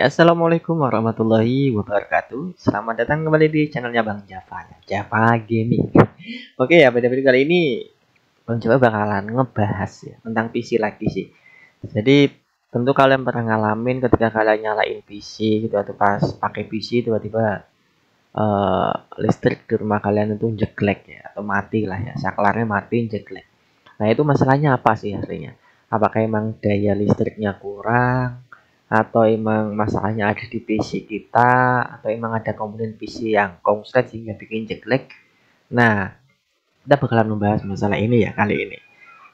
Assalamualaikum warahmatullahi wabarakatuh Selamat datang kembali di channelnya Bang Java Java Gaming Oke ya pada video kali ini Bang Java bakalan ngebahas ya Tentang PC lagi sih Jadi tentu kalian pernah ngalamin ketika kalian nyalain PC gitu Atau pas pakai PC tiba-tiba uh, Listrik di rumah kalian itu jelek ya Atau mati lah ya Saklarnya mati jelek Nah itu masalahnya apa sih akhirnya? Apakah emang daya listriknya kurang atau emang masalahnya ada di PC kita atau emang ada komponen PC yang konslet sehingga bikin jelek nah kita bakalan membahas masalah ini ya kali ini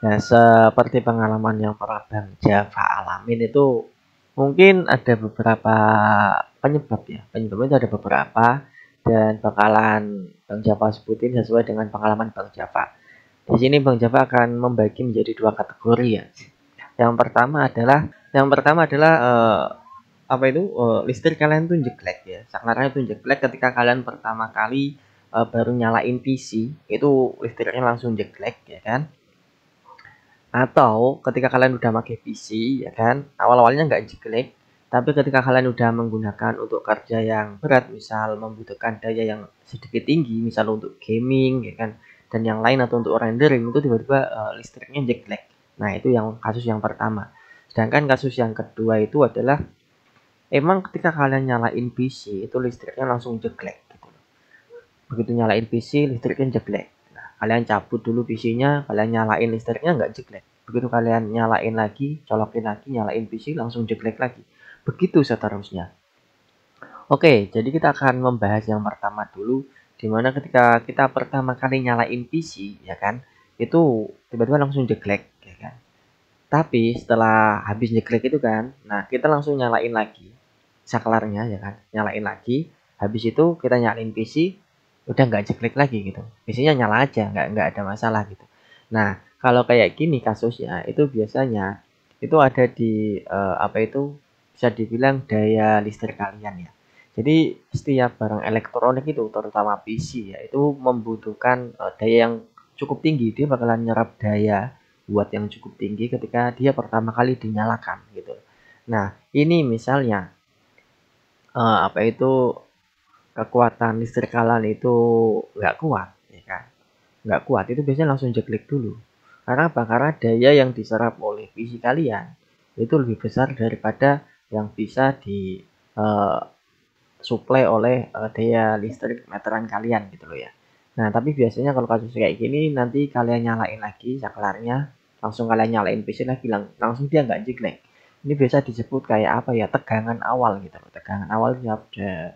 nah seperti pengalaman yang pernah Bang Java alamin itu mungkin ada beberapa penyebab ya penyebabnya itu ada beberapa dan bakalan Bang Java sebutin sesuai dengan pengalaman Bang Java di sini Bang Java akan membagi menjadi dua kategori ya yang pertama adalah yang pertama adalah uh, apa itu uh, listrik kalian tuh jelek ya saklarnya tuh jelek ketika kalian pertama kali uh, baru nyalain PC itu listriknya langsung jelek ya kan atau ketika kalian udah pakai PC ya kan awal-awalnya nggak jelek tapi ketika kalian udah menggunakan untuk kerja yang berat misal membutuhkan daya yang sedikit tinggi misal untuk gaming ya kan dan yang lain atau untuk rendering itu tiba-tiba uh, listriknya jelek nah itu yang kasus yang pertama Sedangkan kasus yang kedua itu adalah emang ketika kalian nyalain PC itu listriknya langsung jeglek gitu Begitu nyalain PC listriknya jeglek. Nah, kalian cabut dulu PC-nya, kalian nyalain listriknya nggak jeglek. Begitu kalian nyalain lagi, colokin lagi, nyalain PC langsung jeglek lagi. Begitu seterusnya. Oke, jadi kita akan membahas yang pertama dulu dimana ketika kita pertama kali nyalain PC ya kan itu tiba-tiba langsung jeglek ya kan tapi setelah habis nyeklik itu kan, nah kita langsung nyalain lagi saklarnya ya kan, nyalain lagi. Habis itu kita nyalain PC, udah nggak jeklik lagi gitu. PC-nya nyala aja, nggak nggak ada masalah gitu. Nah kalau kayak gini kasusnya itu biasanya itu ada di uh, apa itu bisa dibilang daya listrik kalian ya. Jadi setiap barang elektronik itu terutama PC ya itu membutuhkan uh, daya yang cukup tinggi dia bakalan nyerap daya buat yang cukup tinggi ketika dia pertama kali dinyalakan gitu. Nah, ini misalnya uh, apa itu kekuatan listrik kalian itu nggak kuat ya kan. Nggak kuat itu biasanya langsung jeklik dulu. Karena apa? Karena daya yang diserap oleh PC kalian itu lebih besar daripada yang bisa di uh, eh, supply oleh uh, daya listrik meteran kalian gitu loh ya. Nah, tapi biasanya kalau kasus kayak gini nanti kalian nyalain lagi saklarnya, langsung kalian nyalain PC lagi lang langsung dia nggak jelek. Ini biasa disebut kayak apa ya? Tegangan awal gitu. Tegangan awal pada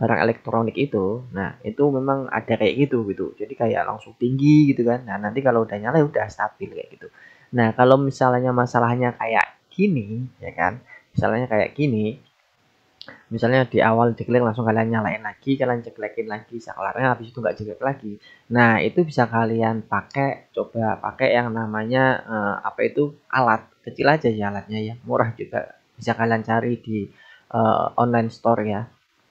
barang elektronik itu. Nah, itu memang ada kayak gitu gitu. Jadi kayak langsung tinggi gitu kan. Nah, nanti kalau udah nyala ya udah stabil kayak gitu. Nah, kalau misalnya masalahnya kayak gini ya kan. Misalnya kayak gini, misalnya di awal diklik langsung kalian nyalain lagi kalian ceklekin lagi saklarnya habis itu nggak jelek lagi nah itu bisa kalian pakai coba pakai yang namanya uh, apa itu alat kecil aja ya alatnya ya murah juga bisa kalian cari di uh, online store ya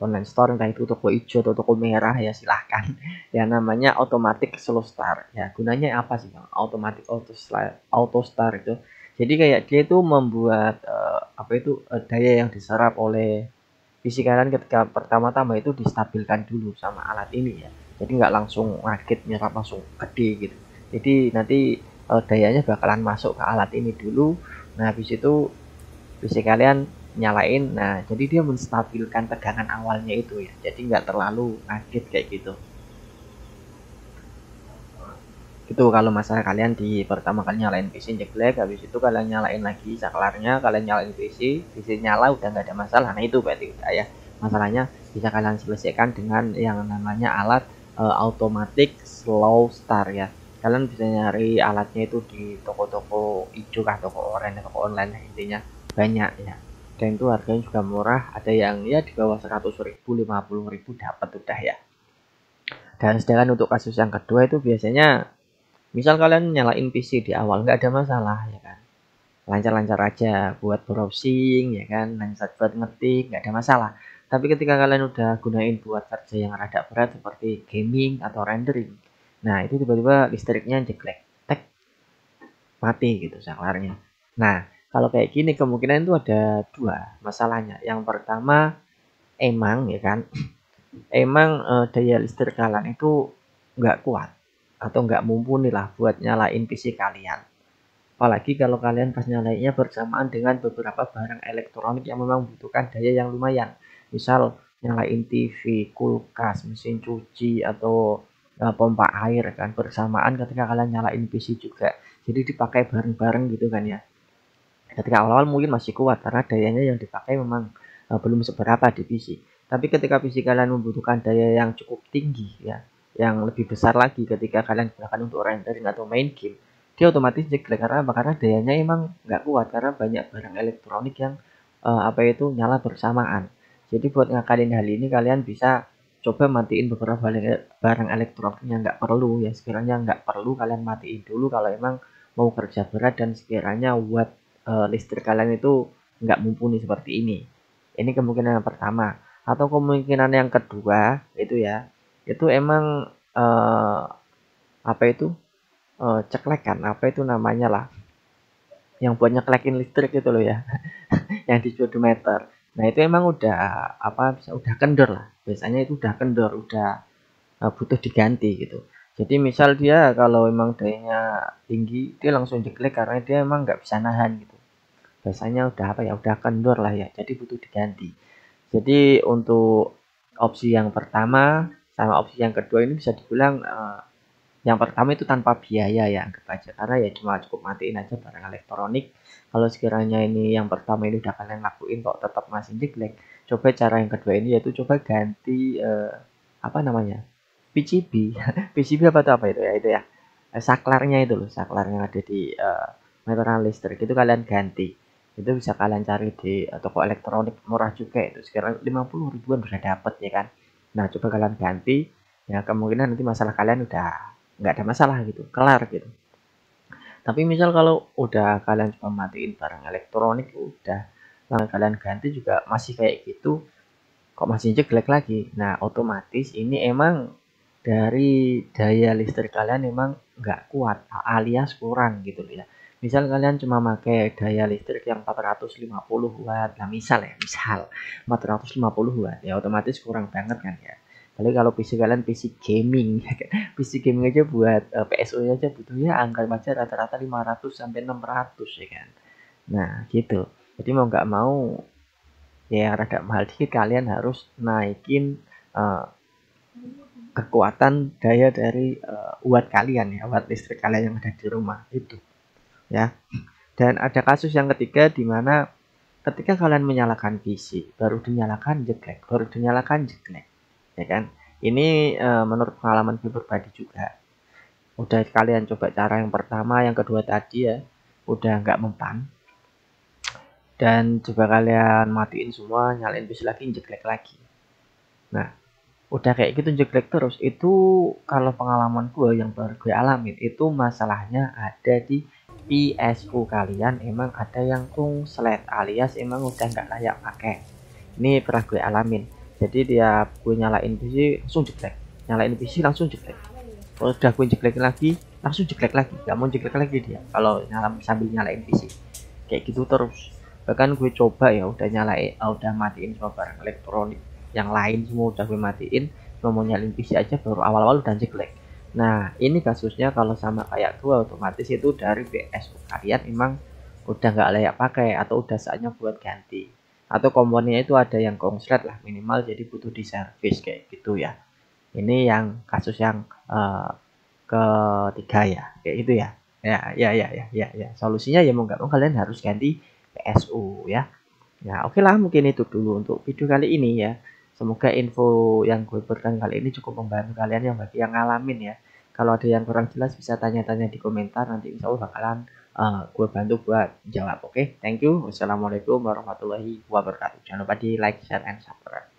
online store entah itu toko hijau atau toko merah ya silahkan ya namanya automatic slow start ya gunanya apa sih bang automatic auto auto start itu jadi kayak dia itu membuat uh, apa itu uh, daya yang diserap oleh Visi kalian ketika pertama-tama itu distabilkan dulu sama alat ini ya. Jadi nggak langsung ngakit nyerap langsung gede gitu. Jadi nanti e, dayanya bakalan masuk ke alat ini dulu. Nah habis itu visi kalian nyalain. Nah jadi dia menstabilkan tegangan awalnya itu ya. Jadi nggak terlalu ngakit kayak gitu itu kalau masalah kalian di pertama kali nyalain PC jelek habis itu kalian nyalain lagi saklarnya kalian nyalain PC PC nyala udah nggak ada masalah nah itu berarti udah ya masalahnya bisa kalian selesaikan dengan yang namanya alat uh, automatic slow start ya kalian bisa nyari alatnya itu di toko-toko hijau kah toko oranye toko online intinya banyak ya dan itu harganya juga murah ada yang ya di bawah 100.000 ribu dapat udah ya dan sedangkan untuk kasus yang kedua itu biasanya misal kalian nyalain PC di awal nggak ada masalah ya kan lancar-lancar aja buat browsing ya kan lancar buat ngetik nggak ada masalah tapi ketika kalian udah gunain buat kerja yang rada berat seperti gaming atau rendering nah itu tiba-tiba listriknya jelek tek mati gitu saklarnya nah kalau kayak gini kemungkinan itu ada dua masalahnya yang pertama emang ya kan emang e, daya listrik kalian itu nggak kuat atau nggak mumpuni lah buat nyalain PC kalian. Apalagi kalau kalian pas nyalainnya bersamaan dengan beberapa barang elektronik yang memang butuhkan daya yang lumayan. Misal nyalain TV, kulkas, mesin cuci atau uh, pompa air kan bersamaan ketika kalian nyalain PC juga. Jadi dipakai bareng-bareng gitu kan ya. Ketika awal-awal mungkin masih kuat karena dayanya yang dipakai memang uh, belum seberapa di PC. Tapi ketika PC kalian membutuhkan daya yang cukup tinggi ya, yang lebih besar lagi ketika kalian gunakan untuk rendering atau main game dia otomatis jelek karena apa karena dayanya emang nggak kuat karena banyak barang elektronik yang uh, apa itu nyala bersamaan jadi buat ngakalin hal ini kalian bisa coba matiin beberapa barang elektronik yang nggak perlu ya sekiranya nggak perlu kalian matiin dulu kalau emang mau kerja berat dan sekiranya buat uh, listrik kalian itu nggak mumpuni seperti ini ini kemungkinan yang pertama atau kemungkinan yang kedua itu ya itu emang uh, apa itu uh, ceklekan apa itu namanya lah yang buat nyeklekin listrik gitu loh ya yang di meter nah itu emang udah apa bisa udah kendor lah biasanya itu udah kendor udah uh, butuh diganti gitu jadi misal dia kalau emang dayanya tinggi dia langsung jeklek karena dia emang nggak bisa nahan gitu biasanya udah apa ya udah kendor lah ya jadi butuh diganti jadi untuk opsi yang pertama sama opsi yang kedua ini bisa dibilang uh, yang pertama itu tanpa biaya ya anggap aja karena ya cuma cukup matiin aja barang elektronik kalau sekiranya ini yang pertama ini udah kalian lakuin kok tetap masih jelek coba cara yang kedua ini yaitu coba ganti uh, apa namanya PCB PCB apa tuh apa itu ya itu ya eh, saklarnya itu loh saklarnya ada di uh, meteran listrik itu kalian ganti itu bisa kalian cari di uh, toko elektronik murah juga itu sekarang 50 ribuan bisa dapat ya kan Nah, coba kalian ganti, ya kemungkinan nanti masalah kalian udah nggak ada masalah gitu, kelar gitu. Tapi misal kalau udah kalian cuma matiin barang elektronik udah lalu kalian ganti juga masih kayak gitu kok masih jelek lagi. Nah, otomatis ini emang dari daya listrik kalian emang nggak kuat alias kurang gitu ya misal kalian cuma pakai daya listrik yang 450 watt nah misal ya misal 450 watt ya otomatis kurang banget kan ya tapi kalau PC kalian PC gaming PC gaming aja buat uh, eh, PSO nya aja butuhnya angka baca rata-rata 500 sampai 600 ya kan nah gitu jadi mau nggak mau ya yang rada mahal dikit kalian harus naikin uh, kekuatan daya dari uh, watt kalian ya watt listrik kalian yang ada di rumah itu ya. Dan ada kasus yang ketiga di mana ketika kalian menyalakan PC, baru dinyalakan jelek, baru dinyalakan jelek, ya kan? Ini e, menurut pengalaman pribadi juga. Udah kalian coba cara yang pertama, yang kedua tadi ya, udah nggak mempan. Dan coba kalian matiin semua, nyalain PC lagi, jelek lagi. Nah, udah kayak gitu jelek terus itu kalau pengalaman gue ya, yang baru gue alamin itu masalahnya ada di PSU kalian emang ada yang kung kungslet alias emang udah nggak layak pakai ini pernah gue alamin jadi dia gue nyalain PC langsung jelek nyalain PC langsung jelek udah gue jelekin lagi langsung jelek lagi nggak mau jelek lagi dia kalau nyala sambil nyalain PC kayak gitu terus bahkan gue coba ya udah nyalain oh, udah matiin semua barang elektronik yang lain semua udah gue matiin cuma mau nyalain PC aja baru awal-awal udah jelek Nah, ini kasusnya kalau sama kayak dua otomatis itu dari BSU kalian memang udah nggak layak pakai atau udah saatnya buat ganti. Atau komponennya itu ada yang konslet lah minimal jadi butuh di service kayak gitu ya. Ini yang kasus yang uh, ketiga ya, kayak gitu ya. Ya, ya, ya, ya, ya, ya. Solusinya ya mau nggak mau kalian harus ganti PSU ya. Ya, oke okay lah mungkin itu dulu untuk video kali ini ya. Semoga info yang gue berikan kali ini cukup membantu kalian yang bagi yang ngalamin ya. Kalau ada yang kurang jelas bisa tanya-tanya di komentar nanti insya Allah bakalan uh, gue bantu buat jawab. Oke, okay? thank you. Wassalamualaikum warahmatullahi wabarakatuh. Jangan lupa di like, share, and subscribe.